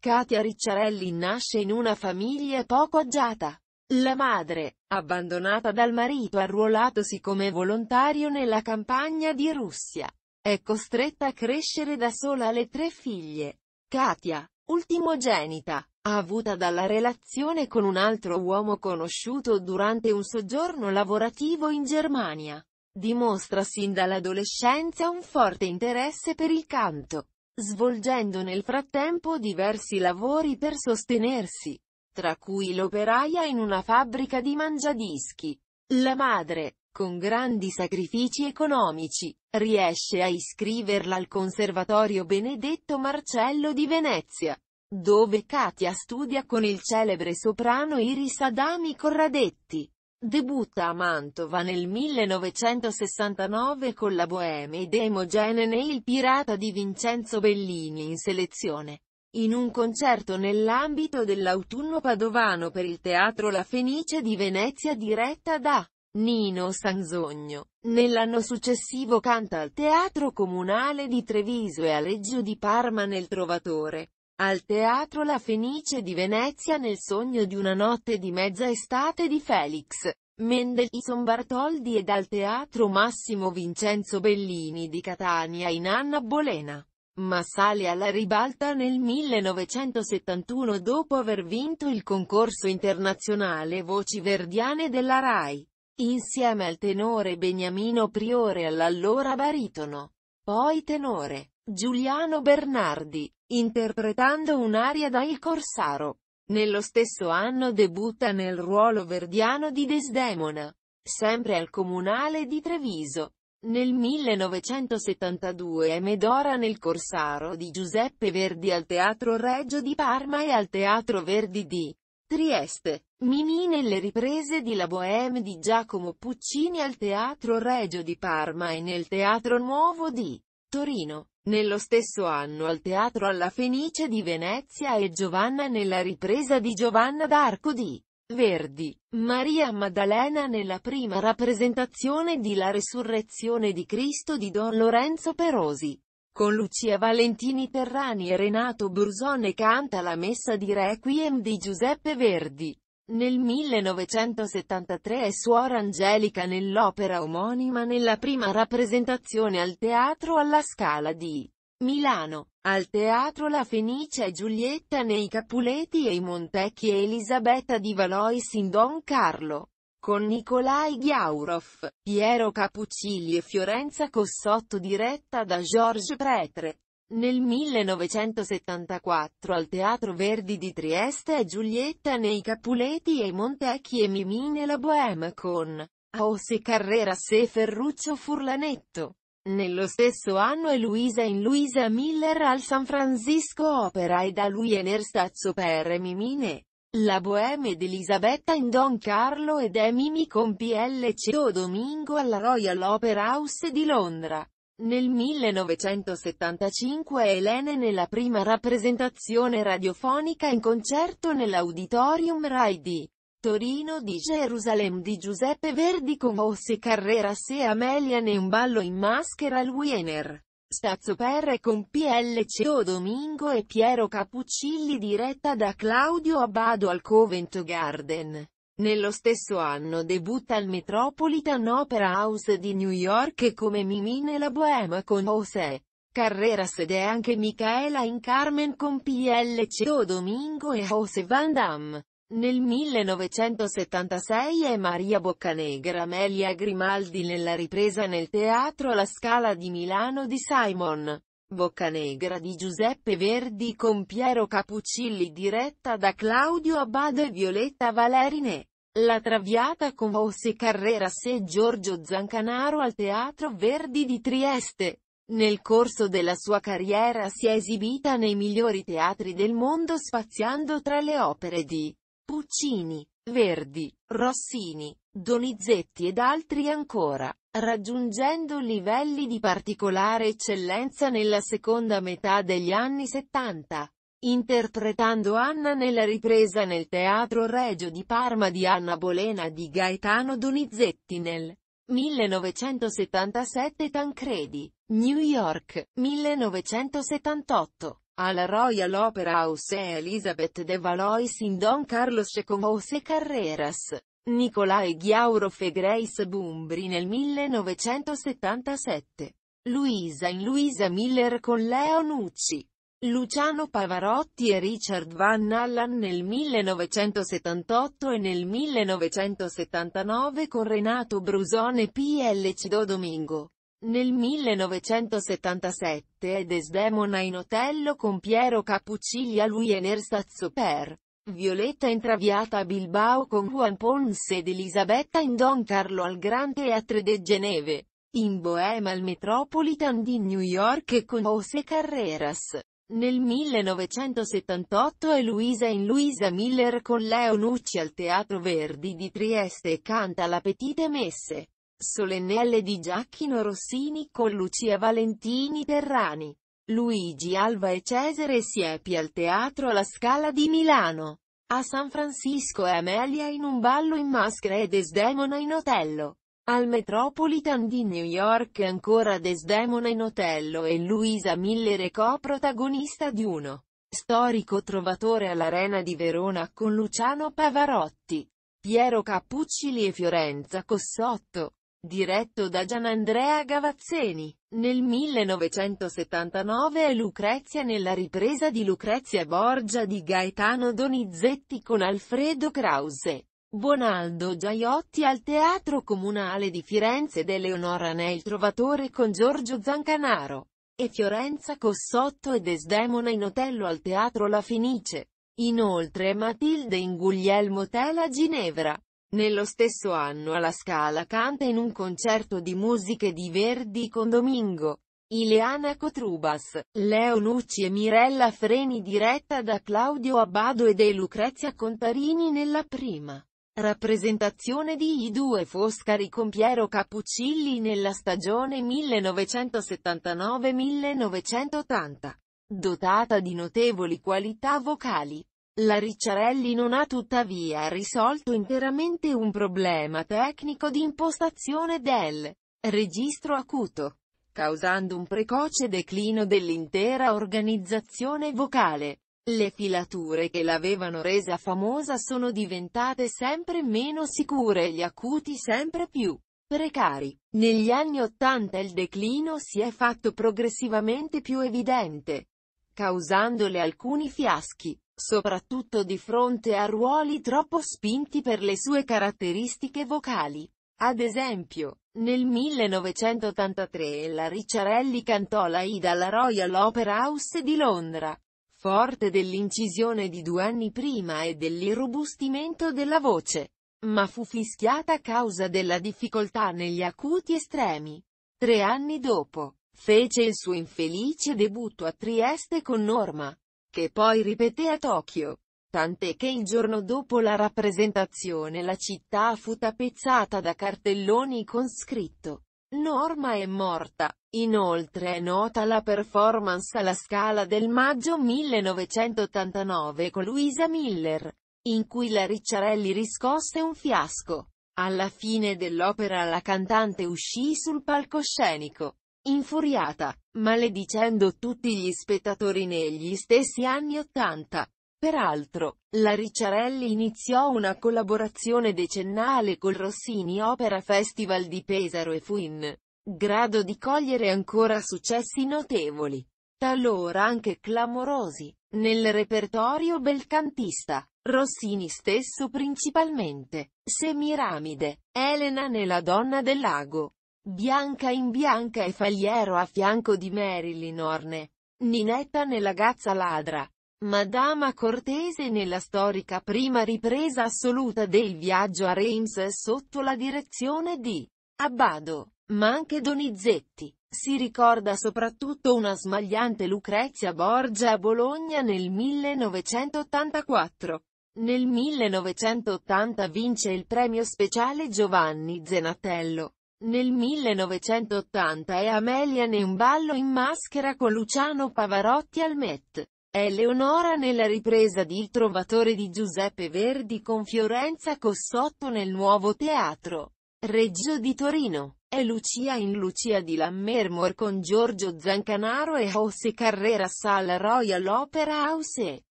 Katia Ricciarelli nasce in una famiglia poco agiata. La madre, abbandonata dal marito arruolatosi come volontario nella campagna di Russia, è costretta a crescere da sola alle tre figlie. Katia, ultimogenita, avuta dalla relazione con un altro uomo conosciuto durante un soggiorno lavorativo in Germania, dimostra sin dall'adolescenza un forte interesse per il canto svolgendo nel frattempo diversi lavori per sostenersi, tra cui l'operaia in una fabbrica di mangiadischi. La madre, con grandi sacrifici economici, riesce a iscriverla al Conservatorio Benedetto Marcello di Venezia, dove Katia studia con il celebre soprano Iris Adami Corradetti. Debutta a Mantova nel 1969 con la Bohème ed Emogene nei Il Pirata di Vincenzo Bellini in selezione. In un concerto nell'ambito dell'autunno padovano per il teatro La Fenice di Venezia diretta da Nino Sanzogno. Nell'anno successivo canta al Teatro Comunale di Treviso e a Reggio di Parma nel Trovatore. Al teatro La Fenice di Venezia nel sogno di una notte di mezza estate di Felix. Mendelssohn Bartoldi ed al teatro Massimo Vincenzo Bellini di Catania in Anna Bolena. Ma sale alla ribalta nel 1971 dopo aver vinto il concorso internazionale Voci Verdiane della RAI, insieme al tenore Beniamino Priore all'allora baritono. Poi tenore, Giuliano Bernardi, interpretando un'aria da Il Corsaro. Nello stesso anno debutta nel ruolo verdiano di Desdemona, sempre al Comunale di Treviso. Nel 1972 è Medora nel Corsaro di Giuseppe Verdi al Teatro Reggio di Parma e al Teatro Verdi di Trieste, Mimì nelle riprese di La Bohème di Giacomo Puccini al Teatro Regio di Parma e nel Teatro Nuovo di Torino. Nello stesso anno al Teatro alla Fenice di Venezia e Giovanna nella ripresa di Giovanna d'Arco di Verdi, Maria Maddalena nella prima rappresentazione di La Resurrezione di Cristo di Don Lorenzo Perosi con Lucia Valentini Terrani e Renato Brusone canta la messa di Requiem di Giuseppe Verdi. Nel 1973 è suora Angelica nell'opera omonima nella prima rappresentazione al teatro alla Scala di Milano, al teatro La Fenice e Giulietta nei Capuleti e i Montecchi e Elisabetta di Valois in Don Carlo con Nicolai Ghiaurov, Piero Capuccilli e Fiorenza Cossotto diretta da Georges Pretre. Nel 1974 al Teatro Verdi di Trieste è Giulietta nei Capuleti e Montecchi e Mimì nella Bohème con Aose Carrera se Ferruccio Furlanetto. Nello stesso anno è Luisa in Luisa Miller al San Francisco Opera e da lui è Nerstazzo per Mimine. La Bohème ed Elisabetta in Don Carlo ed è Mimi con PLCO Domingo alla Royal Opera House di Londra. Nel 1975 è Elene nella prima rappresentazione radiofonica in concerto nell'Auditorium Rai di Torino di Gerusalemme di Giuseppe Verdi con Osse Carrera se Amelia ne un ballo in maschera al Wiener. Stazzo Stazzoper con PLCO Domingo e Piero Capuccilli diretta da Claudio Abbado al Covent Garden. Nello stesso anno debutta al Metropolitan Opera House di New York come Mimì nella Bohème con José Carrera sede anche Michaela in Carmen con PLCO Domingo e José Van Damme. Nel 1976 è Maria Boccanegra Amelia Grimaldi nella ripresa nel teatro La Scala di Milano di Simon. Boccanegra di Giuseppe Verdi con Piero Capuccilli diretta da Claudio Abbado e Violetta Valerine. La Traviata con Ossi Carrera e Giorgio Zancanaro al Teatro Verdi di Trieste. Nel corso della sua carriera si è esibita nei migliori teatri del mondo spaziando tra le opere di Puccini, Verdi, Rossini, Donizetti ed altri ancora, raggiungendo livelli di particolare eccellenza nella seconda metà degli anni 70, interpretando Anna nella ripresa nel Teatro Regio di Parma di Anna Bolena di Gaetano Donizetti nel 1977 Tancredi, New York, 1978 alla Royal Opera House e Elisabeth de Valois in Don Carlos con José Carreras, Nicolai Giauroff e Grace Bumbri nel 1977, Luisa in Luisa Miller con Leo Nucci, Luciano Pavarotti e Richard Van Allen nel 1978 e nel 1979 con Renato Brusone PLC Do Domingo. Nel 1977 è Desdemona in Otello con Piero Capuciglia lui e Nerstazzo Per. Violetta intraviata a Bilbao con Juan Ponce ed Elisabetta in Don Carlo al Gran Teatro de Geneve. In Bohème al Metropolitan di New York e con José Carreras. Nel 1978 è Luisa in Luisa Miller con Leo Nucci al Teatro Verdi di Trieste e canta La Petite Messe. Solennelle di Giacchino Rossini con Lucia Valentini Terrani, Luigi Alva e Cesare Siepi al Teatro alla Scala di Milano. A San Francisco e Amelia in un ballo in maschera e Desdemona in Otello. Al Metropolitan di New York ancora Desdemona in Otello e Luisa Miller è co-protagonista di uno. Storico trovatore all'Arena di Verona con Luciano Pavarotti, Piero Cappuccili e Fiorenza Cossotto diretto da Gianandrea Gavazzeni. Nel 1979 è Lucrezia nella ripresa di Lucrezia Borgia di Gaetano Donizetti con Alfredo Krause. Bonaldo Giaiotti al Teatro Comunale di Firenze ed Eleonora nel Trovatore con Giorgio Zancanaro. E Fiorenza Cossotto e Desdemona in Otello al Teatro La Fenice. Inoltre Matilde in Guglielmo Tela a Ginevra. Nello stesso anno alla Scala canta in un concerto di musiche di Verdi con Domingo, Ileana Cotrubas, Leo Nucci e Mirella Freni diretta da Claudio Abbado e De Lucrezia Contarini nella prima rappresentazione di I due Foscari con Piero Capuccilli nella stagione 1979-1980, dotata di notevoli qualità vocali. La Ricciarelli non ha tuttavia risolto interamente un problema tecnico di impostazione del registro acuto, causando un precoce declino dell'intera organizzazione vocale. Le filature che l'avevano resa famosa sono diventate sempre meno sicure e gli acuti sempre più precari. Negli anni Ottanta il declino si è fatto progressivamente più evidente, causandole alcuni fiaschi soprattutto di fronte a ruoli troppo spinti per le sue caratteristiche vocali. Ad esempio, nel 1983 la Ricciarelli cantò la I dalla Royal Opera House di Londra, forte dell'incisione di due anni prima e dell'irrobustimento della voce, ma fu fischiata a causa della difficoltà negli acuti estremi. Tre anni dopo, fece il suo infelice debutto a Trieste con Norma, che poi ripeté a Tokyo. Tant'è che il giorno dopo la rappresentazione la città fu tappezzata da cartelloni con scritto Norma è morta. Inoltre è nota la performance alla Scala del maggio 1989 con Luisa Miller, in cui la Ricciarelli riscosse un fiasco. Alla fine dell'opera la cantante uscì sul palcoscenico, infuriata, maledicendo tutti gli spettatori negli stessi anni Ottanta. Peraltro, la Ricciarelli iniziò una collaborazione decennale col Rossini Opera Festival di Pesaro e fu in grado di cogliere ancora successi notevoli, talora anche clamorosi, nel repertorio belcantista. Rossini stesso principalmente, Semiramide, Elena nella Donna del Lago, Bianca in bianca e Faliero a fianco di Marilyn Orne. Ninetta nella gazza ladra. Madama Cortese nella storica prima ripresa assoluta del viaggio a Reims sotto la direzione di Abbado, ma anche Donizetti. Si ricorda soprattutto una smagliante Lucrezia Borgia a Bologna nel 1984. Nel 1980 vince il premio speciale Giovanni Zenatello nel 1980 è Amelia ne un ballo in maschera con Luciano Pavarotti al Met. È Leonora nella ripresa di Il Trovatore di Giuseppe Verdi con Fiorenza Cossotto nel Nuovo Teatro Reggio di Torino. È Lucia in Lucia di Lammermoor con Giorgio Zancanaro e José Carrera Sal Royal Opera House.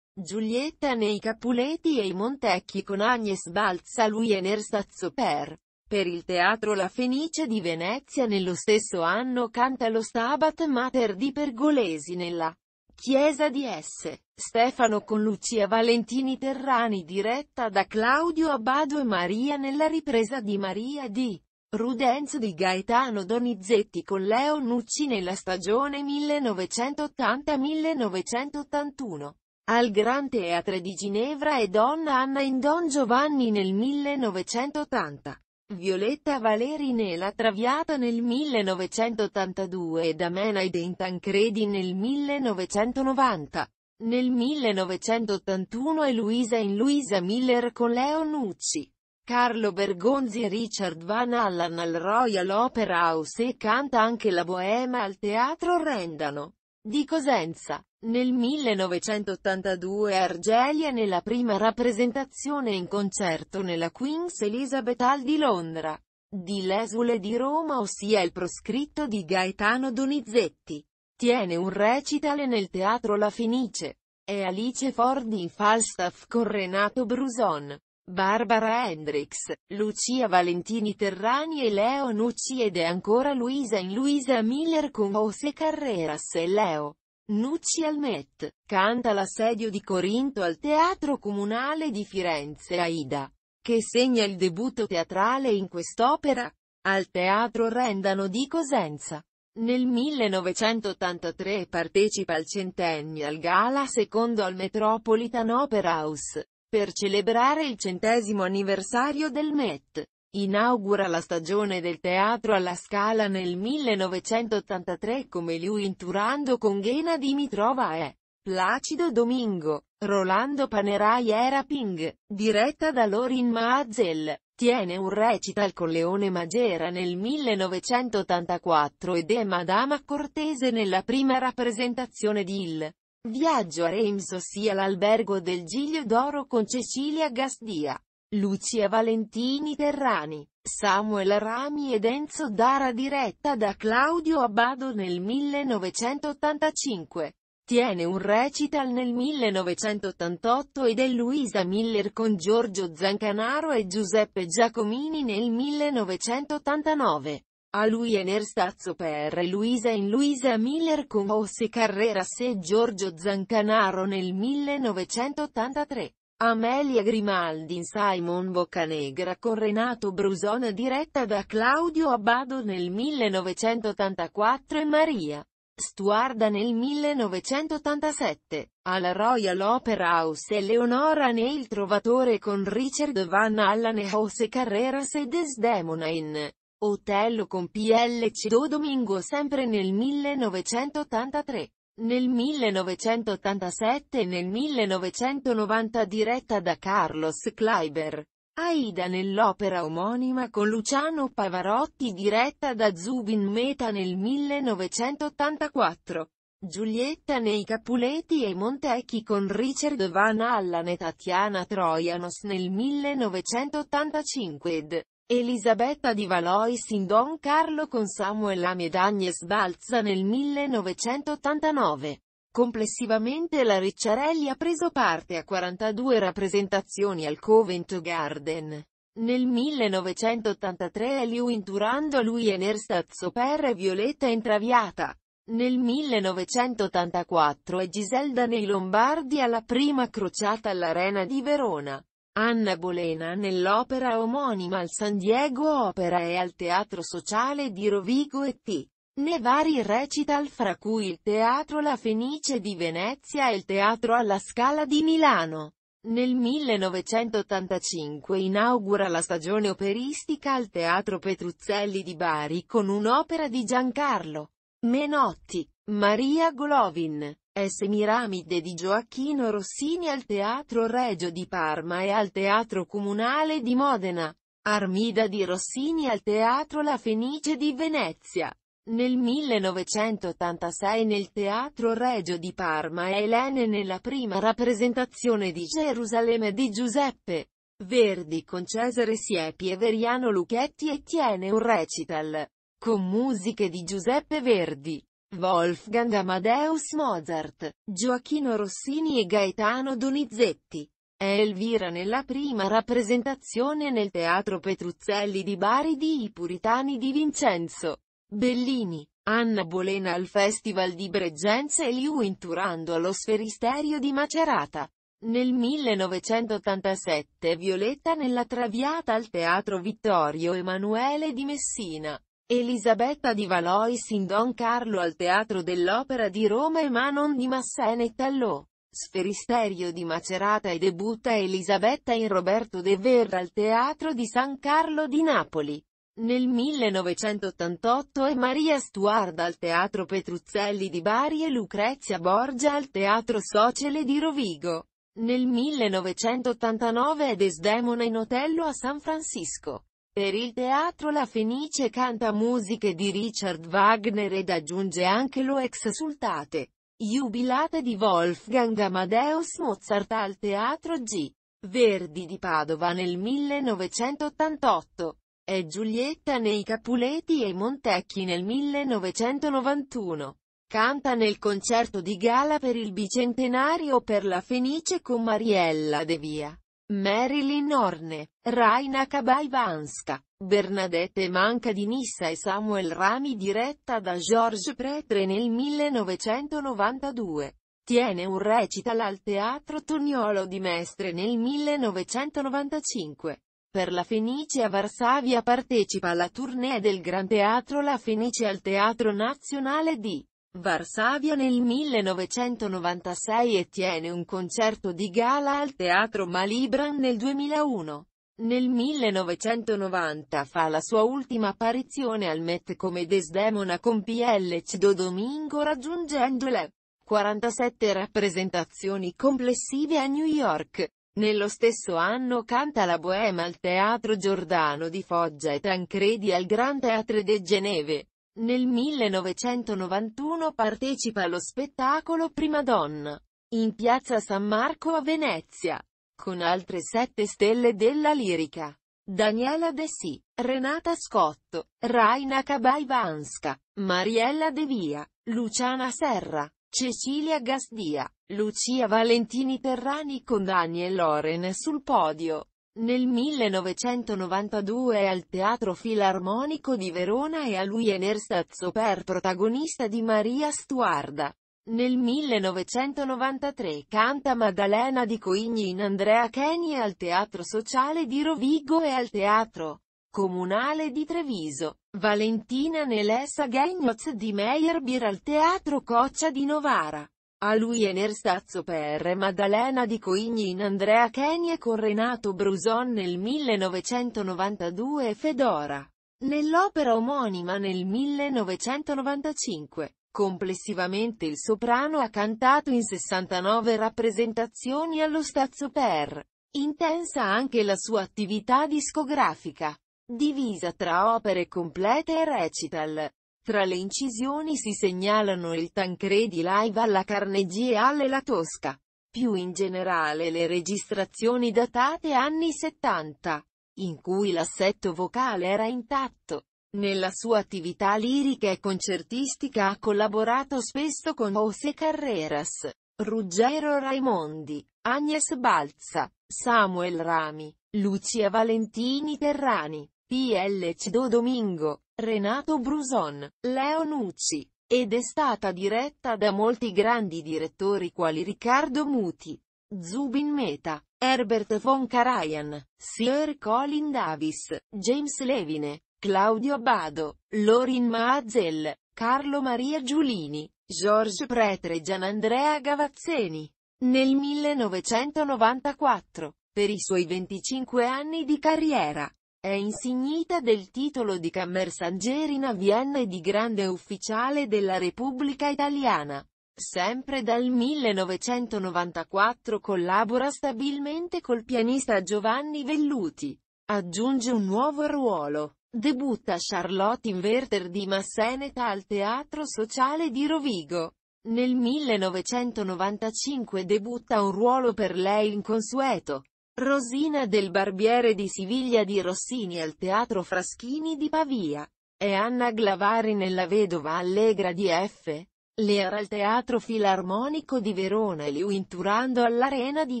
Giulietta nei Capuleti e i Montecchi con Agnes Balza lui e Nersazzo Per. Per il teatro La Fenice di Venezia nello stesso anno canta lo Stabat Mater di Pergolesi nella Chiesa di S. Stefano con Lucia Valentini Terrani diretta da Claudio Abbado e Maria nella ripresa di Maria di Rudenzo di Gaetano Donizetti con Leo Nucci nella stagione 1980-1981. Al Gran Teatre di Ginevra e Donna Anna in Don Giovanni nel 1980. Violetta Valeri la Traviata nel 1982 e da e in Tancredi nel 1990. Nel 1981 è Luisa in Luisa Miller con Leo Nucci. Carlo Bergonzi e Richard Van Allen al Royal Opera House e canta anche la Boema al Teatro Rendano di Cosenza. Nel 1982 Argelia nella prima rappresentazione in concerto nella Queen's Elizabeth Hall di Londra, di Lesule di Roma ossia il proscritto di Gaetano Donizetti, tiene un recitale nel teatro La Fenice. È Alice Ford in Falstaff con Renato Bruson, Barbara Hendrix, Lucia Valentini Terrani e Leo Nucci ed è ancora Luisa in Luisa Miller con José Carreras e Leo. Nucci al Met, canta l'assedio di Corinto al Teatro Comunale di Firenze Aida, che segna il debutto teatrale in quest'opera, al Teatro Rendano di Cosenza. Nel 1983 partecipa al Centennial Gala secondo al Metropolitan Opera House, per celebrare il centesimo anniversario del Met. Inaugura la stagione del teatro alla Scala nel 1983 come lui inturando con Ghena Dimitrova e Placido Domingo, Rolando Panerai era Ping, diretta da Lorin Maazel, tiene un recital con Leone Magera nel 1984 ed è Madama Cortese nella prima rappresentazione di Il Viaggio a Reims ossia l'albergo del Giglio d'Oro con Cecilia Gastia. Lucia Valentini Terrani, Samuel Rami ed Enzo Dara diretta da Claudio Abbado nel 1985. Tiene un recital nel 1988 ed è Luisa Miller con Giorgio Zancanaro e Giuseppe Giacomini nel 1989. A lui è Nerstazzo per Luisa in Luisa Miller con Osse Carreras e Giorgio Zancanaro nel 1983. Amelia Grimaldi in Simon Boccanegra con Renato Brusona diretta da Claudio Abbado nel 1984 e Maria Stuarda nel 1987, alla Royal Opera House Eleonora il Trovatore con Richard Van Allen e Jose Carreras e Desdemona in Otello con PLC Do Domingo sempre nel 1983. Nel 1987 e nel 1990 diretta da Carlos Kleiber. Aida nell'opera omonima con Luciano Pavarotti diretta da Zubin Meta nel 1984. Giulietta nei Capuleti e Montecchi con Richard Van Allan e Tatiana Trojanos nel 1985 ed Elisabetta di Valois in Don Carlo con Samuel Amedagnes balza nel 1989. Complessivamente la Ricciarelli ha preso parte a 42 rappresentazioni al Covent Garden. Nel 1983 Eliu inturando lui e Nerstazzo per e Violetta Intraviata. Nel 1984 è Giselda nei Lombardi alla prima crociata all'Arena di Verona. Anna Bolena nell'opera omonima al San Diego Opera e al Teatro Sociale di Rovigo e T. Ne vari recital fra cui il Teatro La Fenice di Venezia e il Teatro alla Scala di Milano. Nel 1985 inaugura la stagione operistica al Teatro Petruzzelli di Bari con un'opera di Giancarlo Menotti, Maria Golovin. S. Miramide di Gioacchino Rossini al Teatro Regio di Parma e al Teatro Comunale di Modena. Armida di Rossini al Teatro La Fenice di Venezia. Nel 1986 nel Teatro Regio di Parma e Elene nella prima rappresentazione di Gerusalemme di Giuseppe Verdi con Cesare Siepi e Veriano Lucchetti e tiene un recital con musiche di Giuseppe Verdi. Wolfgang Amadeus Mozart, Gioachino Rossini e Gaetano Donizetti. È Elvira nella prima rappresentazione nel Teatro Petruzzelli di Bari di I Puritani di Vincenzo. Bellini, Anna Bolena al Festival di Bregenza e Liu Inturando allo Sferisterio di Macerata. Nel 1987 Violetta nella Traviata al Teatro Vittorio Emanuele di Messina. Elisabetta di Valois in Don Carlo al Teatro dell'Opera di Roma e Manon di Massene e Tallò. Sferisterio di Macerata e debutta Elisabetta in Roberto de Verra al Teatro di San Carlo di Napoli. Nel 1988 è Maria Stuarda al Teatro Petruzzelli di Bari e Lucrezia Borgia al Teatro Sociale di Rovigo. Nel 1989 è Desdemona in Otello a San Francisco. Per il teatro La Fenice canta musiche di Richard Wagner ed aggiunge anche lo ex sultate. Jubilate di Wolfgang Amadeus Mozart al Teatro G. Verdi di Padova nel 1988. È Giulietta nei Capuleti e Montecchi nel 1991. Canta nel concerto di gala per il bicentenario per la Fenice con Mariella De Via. Marilyn Orne, Raina Kabaivanska, Bernadette Manca di Nissa e Samuel Rami diretta da Georges Pretre nel 1992. Tiene un recital al Teatro Toniolo di Mestre nel 1995. Per la Fenice a Varsavia partecipa alla tournée del Gran Teatro La Fenice al Teatro Nazionale di Varsavia nel 1996 e tiene un concerto di gala al Teatro Malibran nel 2001. Nel 1990 fa la sua ultima apparizione al Met come Desdemona con PLC Do Domingo raggiungendo le 47 rappresentazioni complessive a New York. Nello stesso anno canta la Boema al Teatro Giordano di Foggia e Tancredi al Gran Teatre de Geneve. Nel 1991 partecipa allo spettacolo Prima Donna, in piazza San Marco a Venezia, con altre sette stelle della lirica. Daniela De Si, Renata Scotto, Raina cabai Cabaivanska, Mariella De Via, Luciana Serra, Cecilia Gasdia, Lucia Valentini Terrani con Daniel Loren sul podio. Nel 1992 è al Teatro Filarmonico di Verona e a lui è Nerstazzo per protagonista di Maria Stuarda. Nel 1993 canta Maddalena di Coigni in Andrea Cheni al Teatro Sociale di Rovigo e al Teatro Comunale di Treviso. Valentina Nelessa Gagnoz di Meyerbeer al Teatro Coccia di Novara. A lui Enerstazzo per Maddalena di in Andrea Kenny con Renato Bruson nel 1992 e Fedora. Nell'opera omonima nel 1995. Complessivamente il soprano ha cantato in 69 rappresentazioni allo Stazzo per. Intensa anche la sua attività discografica, divisa tra opere complete e recital. Tra le incisioni si segnalano il Tancredi live alla Carnegie e alle La Tosca. Più in generale le registrazioni datate anni 70, in cui l'assetto vocale era intatto. Nella sua attività lirica e concertistica ha collaborato spesso con José Carreras, Ruggero Raimondi, Agnes Balza, Samuel Rami, Lucia Valentini Terrani, P.L. Do Domingo, Renato Bruson, Leo Nucci, ed è stata diretta da molti grandi direttori quali Riccardo Muti, Zubin Meta, Herbert von Karajan, Sir Colin Davis, James Levine, Claudio Abbado, Lorin Maazel, Carlo Maria Giulini, George Pretre e Gianandrea Gavazzeni. Nel 1994, per i suoi 25 anni di carriera, è insignita del titolo di Cammersangerina Vienna e di Grande Ufficiale della Repubblica Italiana. Sempre dal 1994 collabora stabilmente col pianista Giovanni Velluti. Aggiunge un nuovo ruolo. Debutta Charlotte Inverter di Masseneta al Teatro Sociale di Rovigo. Nel 1995 debutta un ruolo per lei inconsueto, Rosina del Barbiere di Siviglia di Rossini al Teatro Fraschini di Pavia. È Anna Glavari nella Vedova Allegra di F. Lear al Teatro Filarmonico di Verona e Lewin Turando all'Arena di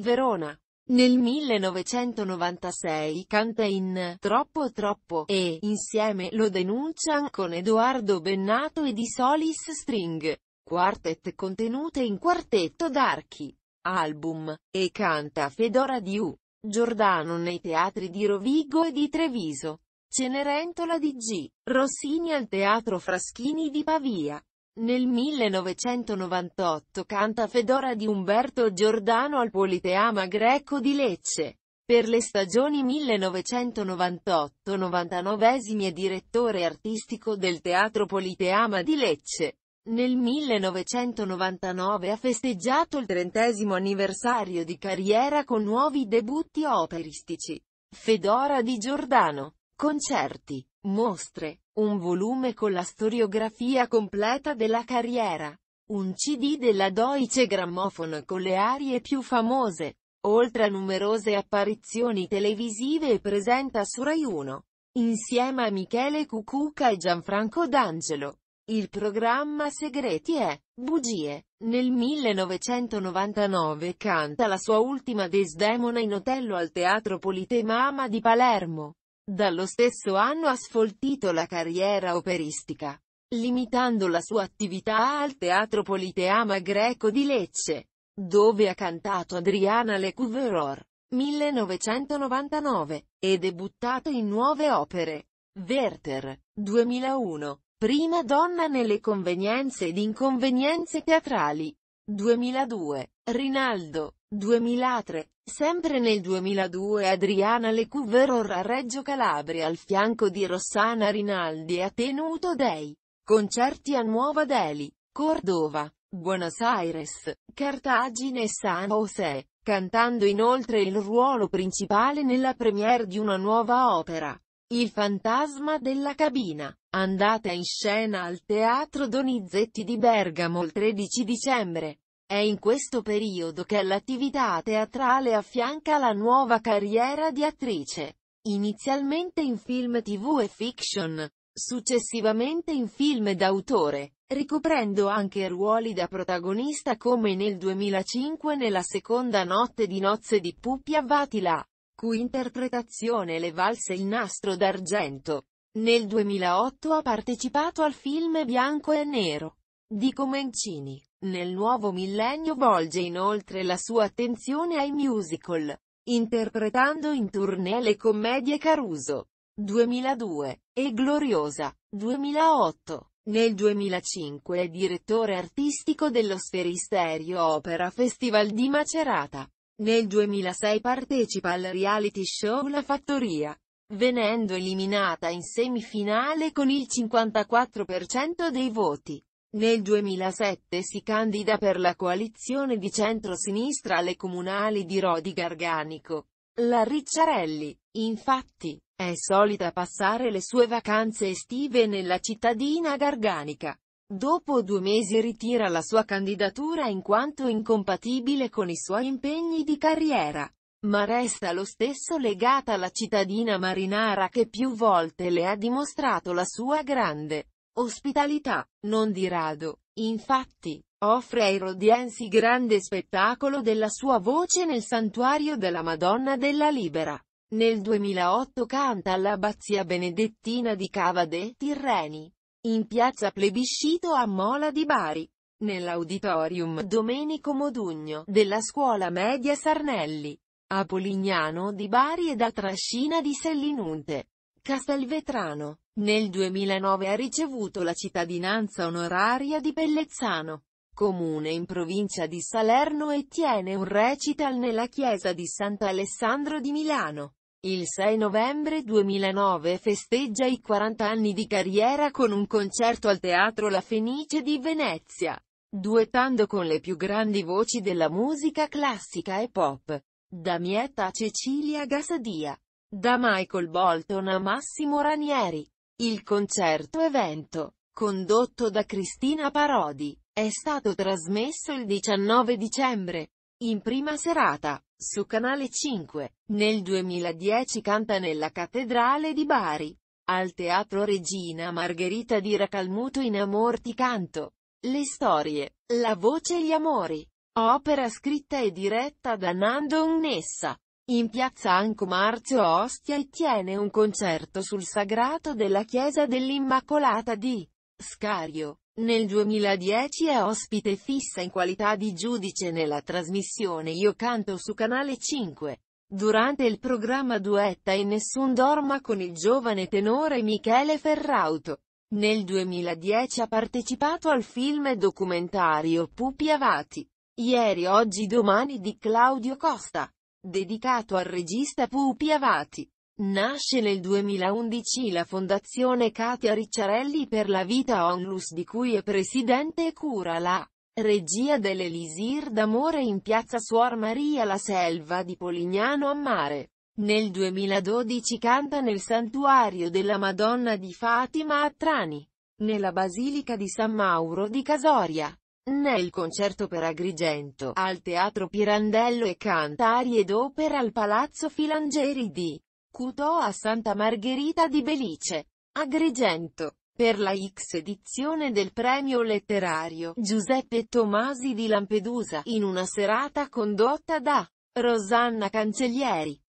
Verona. Nel 1996 canta in Troppo Troppo e, insieme, lo denuncian con Edoardo Bennato e di Solis String. Quartet contenute in Quartetto d'Archi. Album. E canta Fedora Diu. Giordano nei teatri di Rovigo e di Treviso. Cenerentola di G. Rossini al Teatro Fraschini di Pavia. Nel 1998 canta Fedora di Umberto Giordano al Politeama greco di Lecce. Per le stagioni 1998-99 è direttore artistico del Teatro Politeama di Lecce. Nel 1999 ha festeggiato il trentesimo anniversario di carriera con nuovi debutti operistici. Fedora di Giordano. Concerti, mostre, un volume con la storiografia completa della carriera. Un CD della Deutsche Grammophon con le arie più famose. Oltre a numerose apparizioni televisive e presenta su Rai 1. Insieme a Michele Cucuca e Gianfranco D'Angelo. Il programma Segreti è Bugie. Nel 1999 canta la sua ultima Desdemona in Otello al Teatro Politeama di Palermo. Dallo stesso anno ha sfoltito la carriera operistica, limitando la sua attività al Teatro Politeama Greco di Lecce, dove ha cantato Adriana Le Couvreur, 1999, e debuttato in nuove opere. Werther, 2001, Prima donna nelle convenienze ed inconvenienze teatrali. 2002. Rinaldo. 2003. Sempre nel 2002 Adriana Lecouvreur a Reggio Calabria al fianco di Rossana Rinaldi ha tenuto dei concerti a Nuova Delhi, Cordova, Buenos Aires, Cartagine e San José, cantando inoltre il ruolo principale nella premiere di una nuova opera. Il fantasma della cabina. Andata in scena al Teatro Donizetti di Bergamo il 13 dicembre. È in questo periodo che l'attività teatrale affianca la nuova carriera di attrice. Inizialmente in film tv e fiction, successivamente in film d'autore, ricoprendo anche ruoli da protagonista come nel 2005 nella seconda notte di nozze di Puppia Vatila cui interpretazione le valse il nastro d'argento. Nel 2008 ha partecipato al film Bianco e Nero di Comencini. Nel nuovo millennio volge inoltre la sua attenzione ai musical, interpretando in tournée le commedie Caruso 2002 e Gloriosa 2008. Nel 2005 è direttore artistico dello Sferisterio Opera Festival di Macerata. Nel 2006 partecipa al reality show La Fattoria, venendo eliminata in semifinale con il 54% dei voti. Nel 2007 si candida per la coalizione di centro-sinistra alle comunali di Rodi Garganico. La Ricciarelli, infatti, è solita passare le sue vacanze estive nella cittadina garganica. Dopo due mesi ritira la sua candidatura in quanto incompatibile con i suoi impegni di carriera, ma resta lo stesso legata alla cittadina marinara che più volte le ha dimostrato la sua grande ospitalità, non di rado. Infatti, offre ai rodiensi grande spettacolo della sua voce nel santuario della Madonna della Libera. Nel 2008 canta all'abbazia benedettina di Cava de Tirreni in piazza Plebiscito a Mola di Bari, nell'auditorium Domenico Modugno della scuola media Sarnelli, a Polignano di Bari e da Trascina di Sellinunte, Castelvetrano. Nel 2009 ha ricevuto la cittadinanza onoraria di Pellezzano, comune in provincia di Salerno e tiene un recital nella chiesa di Sant'Alessandro di Milano. Il 6 novembre 2009 festeggia i 40 anni di carriera con un concerto al Teatro La Fenice di Venezia, duettando con le più grandi voci della musica classica e pop, da Mietta a Cecilia Gasadia, da Michael Bolton a Massimo Ranieri. Il concerto evento, condotto da Cristina Parodi, è stato trasmesso il 19 dicembre, in prima serata su Canale 5. Nel 2010 canta nella Cattedrale di Bari. Al Teatro Regina Margherita di Racalmuto in Amor ti canto. Le storie, la voce e gli amori. Opera scritta e diretta da Nando Unnessa. In piazza Anco Marzio Ostia e tiene un concerto sul sagrato della chiesa dell'Immacolata di Scario. Nel 2010 è ospite fissa in qualità di giudice nella trasmissione Io canto su Canale 5. Durante il programma duetta e Nessun dorma con il giovane tenore Michele Ferrauto. Nel 2010 ha partecipato al film documentario Pupi Avati. Ieri oggi domani di Claudio Costa. Dedicato al regista Pupi Avati. Nasce nel 2011 la Fondazione Katia Ricciarelli per la vita Onlus di cui è presidente e cura la regia dell'Elisir d'Amore in piazza Suor Maria la Selva di Polignano a Mare. Nel 2012 canta nel Santuario della Madonna di Fatima a Trani, nella Basilica di San Mauro di Casoria, nel concerto per Agrigento, al Teatro Pirandello e canta arie d'opera al Palazzo Filangeri di Cutò a Santa Margherita di Belice, Agrigento. Per la X edizione del premio letterario Giuseppe Tomasi di Lampedusa, in una serata condotta da Rosanna Cancellieri.